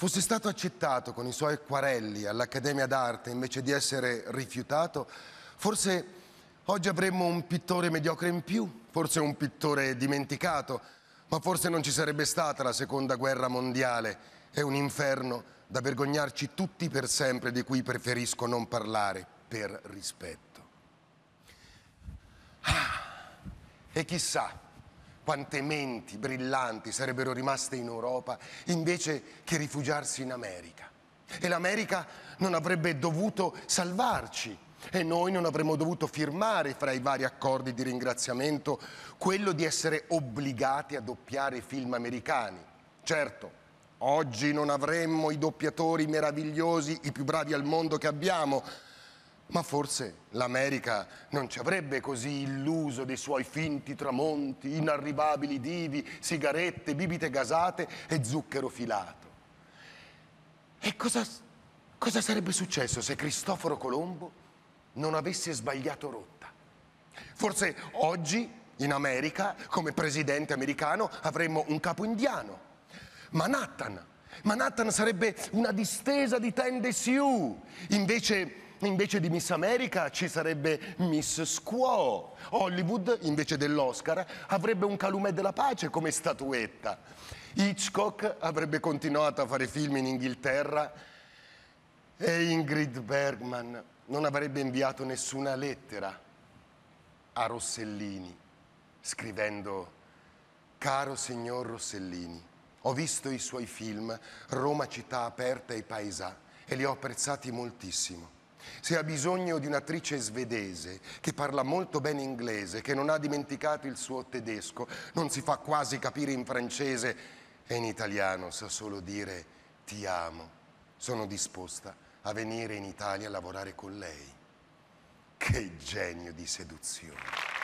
fosse stato accettato con i suoi acquarelli all'Accademia d'Arte invece di essere rifiutato, forse oggi avremmo un pittore mediocre in più, forse un pittore dimenticato, ma forse non ci sarebbe stata la seconda guerra mondiale è un inferno da vergognarci tutti per sempre, di cui preferisco non parlare per rispetto. Ah, e chissà, quante menti brillanti sarebbero rimaste in Europa invece che rifugiarsi in America. E l'America non avrebbe dovuto salvarci e noi non avremmo dovuto firmare fra i vari accordi di ringraziamento quello di essere obbligati a doppiare i film americani. Certo, oggi non avremmo i doppiatori meravigliosi, i più bravi al mondo che abbiamo, ma forse l'America non ci avrebbe così illuso dei suoi finti tramonti, inarrivabili divi, sigarette, bibite gasate e zucchero filato. E cosa, cosa sarebbe successo se Cristoforo Colombo non avesse sbagliato rotta? Forse oggi in America, come presidente americano, avremmo un capo indiano. Manhattan. Manhattan sarebbe una distesa di tende Sioux. Invece invece di Miss America ci sarebbe Miss Squo. Hollywood, invece dell'Oscar, avrebbe un calumet della pace come statuetta. Hitchcock avrebbe continuato a fare film in Inghilterra e Ingrid Bergman non avrebbe inviato nessuna lettera a Rossellini, scrivendo Caro signor Rossellini, ho visto i suoi film Roma città aperta e paesà e li ho apprezzati moltissimo. Se ha bisogno di un'attrice svedese che parla molto bene inglese, che non ha dimenticato il suo tedesco, non si fa quasi capire in francese e in italiano sa solo dire ti amo, sono disposta a venire in Italia a lavorare con lei. Che genio di seduzione!